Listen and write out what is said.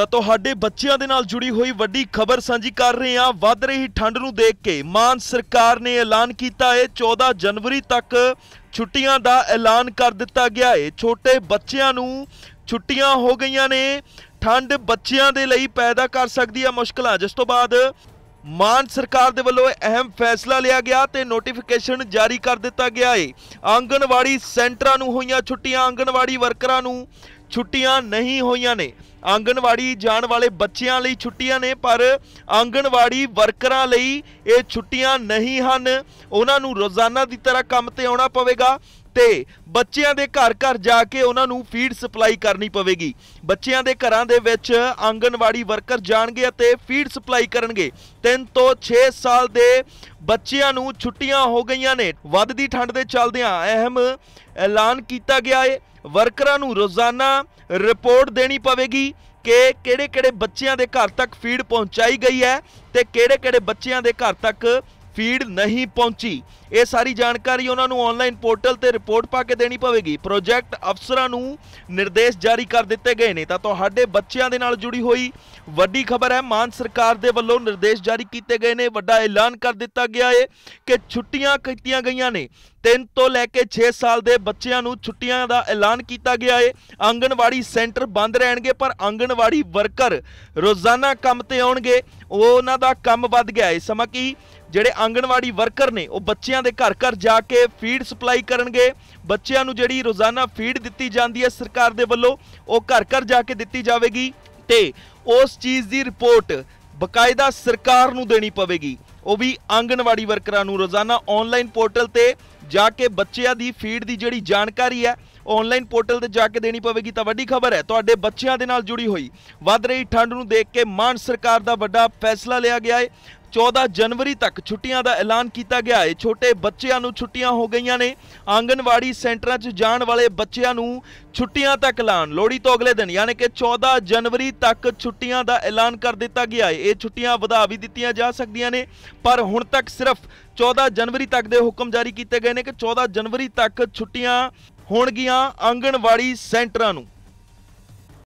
ਤਾਂ ਤੁਹਾਡੇ ਬੱਚਿਆਂ ਦੇ ਨਾਲ ਜੁੜੀ ਹੋਈ ਵੱਡੀ ਖਬਰ ਸਾਂਝੀ ਕਰ ਰਹੇ ਹਾਂ ਵੱਧ ਰਹੀ ਠੰਡ ਨੂੰ ਦੇਖ ਕੇ ਮਾਨ ਸਰਕਾਰ ਨੇ ਐਲਾਨ ਕੀਤਾ ਹੈ 14 ਜਨਵਰੀ ਤੱਕ ਛੁੱਟੀਆਂ ਦਾ ਐਲਾਨ ਕਰ ਦਿੱਤਾ ਗਿਆ ਹੈ ਛੋਟੇ ਬੱਚਿਆਂ ਨੂੰ ਛੁੱਟੀਆਂ ਹੋ ਗਈਆਂ ਨੇ ਠੰਡ ਬੱਚਿਆਂ ਦੇ ਲਈ ਪੈਦਾ ਕਰ ਸਕਦੀ ਹੈ ਮੁਸ਼ਕਲਾਂ ਜਿਸ ਤੋਂ ਬਾਅਦ ਮਾਨ ਸਰਕਾਰ ਦੇ ਵੱਲੋਂ ਅਹਿਮ ਫੈਸਲਾ ਲਿਆ ਗਿਆ ਤੇ ਨੋਟੀਫਿਕੇਸ਼ਨ ਜਾਰੀ ਕਰ ਦਿੱਤਾ ਗਿਆ ਹੈ ਆਂਗਣਵਾੜੀ ਸੈਂਟਰਾਂ ਨੂੰ ਹੋਈਆਂ ਛੁੱਟੀਆਂ ਆਂਗਣਵਾੜੀ ਵਰਕਰਾਂ ਨੂੰ ਛੁੱਟੀਆਂ ਨਹੀਂ ਹੋਈਆਂ ਨੇ ਆਂਗਣਵਾੜੀ ਜਾਣ ਵਾਲੇ ਬੱਚਿਆਂ ਲਈ ਛੁੱਟੀਆਂ ਨੇ ਪਰ ਆਂਗਣਵਾੜੀ ਵਰਕਰਾਂ ਲਈ ਇਹ ਛੁੱਟੀਆਂ ਨਹੀਂ ਹਨ ਉਹਨਾਂ ਨੂੰ ਰੋਜ਼ਾਨਾ ਦੀ ਤਰ੍ਹਾਂ ਕੰਮ ਤੇ ਆਉਣਾ ਪਵੇਗਾ ਤੇ ਬੱਚਿਆਂ ਦੇ ਘਰ ਘਰ ਜਾ ਕੇ ਉਹਨਾਂ ਨੂੰ ਫੀਡ ਸਪਲਾਈ ਕਰਨੀ ਪਵੇਗੀ ਬੱਚਿਆਂ ਦੇ ਘਰਾਂ ਦੇ ਵਿੱਚ ਆਂਗਨਵਾੜੀ ਵਰਕਰ ਜਾਣਗੇ ਅਤੇ ਫੀਡ ਸਪਲਾਈ ਕਰਨਗੇ 3 ਤੋਂ 6 ਸਾਲ ਦੇ ਬੱਚਿਆਂ ਨੂੰ ਛੁੱਟੀਆਂ ਹੋ ਗਈਆਂ ਨੇ ਵੱਧਦੀ ਠੰਡ ਦੇ ਚੱਲਦਿਆਂ ਅਹਿਮ ਐਲਾਨ ਕੀਤਾ ਗਿਆ ਹੈ ਵਰਕਰਾਂ ਨੂੰ ਰੋਜ਼ਾਨਾ ਰਿਪੋਰਟ ਦੇਣੀ ਪਵੇਗੀ ਕਿ ਕਿਹੜੇ-ਕਿਹੜੇ ਬੱਚਿਆਂ ਦੇ ਘਰ ਤੱਕ ਫੀਡ ਪਹੁੰਚਾਈ ਗਈ ਹੈ ਤੇ ਕਿਹੜੇ-ਕਿਹੜੇ ਬੱਚਿਆਂ ਦੇ ਘਰ ਤੱਕ ਫੀਡ ਨਹੀਂ ਪਹੁੰਚੀ ਇਹ ਸਾਰੀ ਜਾਣਕਾਰੀ ਉਹਨਾਂ ਨੂੰ ਆਨਲਾਈਨ ਪੋਰਟਲ ਤੇ ਰਿਪੋਰਟ ਪਾ ਕੇ ਦੇਣੀ ਪਵੇਗੀ ਪ੍ਰੋਜੈਕਟ ਅਫਸਰਾਂ ਨੂੰ ਨਿਰਦੇਸ਼ ਜਾਰੀ ਕਰ ਦਿੱਤੇ ਗਏ ਨੇ ਤਾਂ ਤੁਹਾਡੇ ਬੱਚਿਆਂ ਦੇ ਨਾਲ ਜੁੜੀ ਹੋਈ ਵੱਡੀ ਖਬਰ ਹੈ ਮਾਨ ਸਰਕਾਰ ਦੇ ਵੱਲੋਂ ਨਿਰਦੇਸ਼ ਜਾਰੀ ਕੀਤੇ ਗਏ ਨੇ ਵੱਡਾ ਐਲਾਨ ਕਰ ਦਿੱਤਾ ਗਿਆ ਹੈ ਕਿ ਛੁੱਟੀਆਂ ਕੀਤੀਆਂ ਗਈਆਂ ਨੇ 3 ਤੋਂ ਲੈ ਕੇ 6 ਸਾਲ ਦੇ ਬੱਚਿਆਂ ਨੂੰ ਛੁੱਟੀਆਂ ਦਾ ਐਲਾਨ ਕੀਤਾ ਗਿਆ ਹੈ ਆਂਗਣਵਾੜੀ ਸੈਂਟਰ ਬੰਦ ਰਹਿਣਗੇ ਪਰ ਆਂਗਣਵਾੜੀ ਵਰਕਰ ਰੋਜ਼ਾਨਾ ਕੰਮ ਤੇ ਆਉਣਗੇ ਉਹਨਾਂ ਦਾ ਕੰਮ ਵੱਧ ਗਿਆ ਹੈ ਸਮਾਂ ਕੀ ਜਿਹੜੇ ਆਂਗਣਵਾੜੀ ਵਰਕਰ ਨੇ ਉਹ ਬੱਚਿਆਂ ਦੇ ਘਰ ਘਰ ਜਾ ਕੇ ਫੀਡ ਸਪਲਾਈ ਕਰਨਗੇ ਬੱਚਿਆਂ ਨੂੰ ਜਿਹੜੀ ਰੋਜ਼ਾਨਾ ਫੀਡ ਦਿੱਤੀ ਜਾਂਦੀ ਹੈ ਸਰਕਾਰ ਦੇ ਵੱਲੋਂ ਉਹ ਘਰ ਘਰ ਜਾ ਕੇ ਦਿੱਤੀ ਜਾਵੇਗੀ ਤੇ ਉਸ ਚੀਜ਼ ਦੀ ਰਿਪੋਰਟ ਬਕਾਇਦਾ ਸਰਕਾਰ ਨੂੰ ਦੇਣੀ ਪਵੇਗੀ ਉਹ ਵੀ ਆਂਗਣਵਾੜੀ ਵਰਕਰਾਂ ਨੂੰ ਰੋਜ਼ਾਨਾ ਆਨਲਾਈਨ ਪੋਰਟਲ ਤੇ ਜਾ ਕੇ ਬੱਚਿਆਂ ਦੀ ਫੀਡ ਦੀ ਜਿਹੜੀ ਜਾਣਕਾਰੀ ਹੈ ਆਨਲਾਈਨ ਪੋਰਟਲ ਤੇ ਜਾ ਕੇ ਦੇਣੀ ਪਵੇਗੀ ਤਾਂ ਵੱਡੀ ਖਬਰ ਹੈ ਤੁਹਾਡੇ ਬੱਚਿਆਂ ਦੇ ਨਾਲ ਜੁੜੀ ਹੋਈ ਵੱਧ ਰਹੀ ਠੰਡ ਨੂੰ ਦੇਖ ਕੇ ਮਾਨ ਸਰਕਾਰ ਦਾ ਵੱਡਾ ਫੈਸਲਾ ਲਿਆ ਗਿਆ ਹੈ 14 ਜਨਵਰੀ ਤੱਕ ਛੁੱਟੀਆਂ ਦਾ ਐਲਾਨ ਕੀਤਾ ਗਿਆ ਹੈ ਛੋਟੇ ਬੱਚਿਆਂ ਨੂੰ ਛੁੱਟੀਆਂ ਹੋ ਗਈਆਂ ਨੇ ਆਂਗਨਵਾੜੀ ਸੈਂਟਰਾਂ 'ਚ ਜਾਣ ਵਾਲੇ ਬੱਚਿਆਂ ਨੂੰ ਛੁੱਟੀਆਂ ਤੱਕ ਐਲਾਨ ਲੋੜੀ ਤੋਂ ਅਗਲੇ ਦਿਨ ਯਾਨੀ ਕਿ 14 ਜਨਵਰੀ ਤੱਕ ਛੁੱਟੀਆਂ ਦਾ ਐਲਾਨ ਕਰ ਦਿੱਤਾ ਗਿਆ ਹੈ ਇਹ ਛੁੱਟੀਆਂ ਵਧਾ ਵੀ ਦਿੱਤੀਆਂ ਜਾ ਸਕਦੀਆਂ ਨੇ ਪਰ ਹੁਣ ਤੱਕ ਸਿਰਫ 14 ਜਨਵਰੀ ਤੱਕ ਦੇ ਹੁਕਮ ਜਾਰੀ ਕੀਤੇ ਗਏ ਨੇ ਕਿ 14 ਜਨਵਰੀ ਤੱਕ ਛੁੱਟੀਆਂ ਹੋਣਗੀਆਂ ਆਂਗਣਵਾੜੀ ਸੈਂਟਰਾਂ ਨੂੰ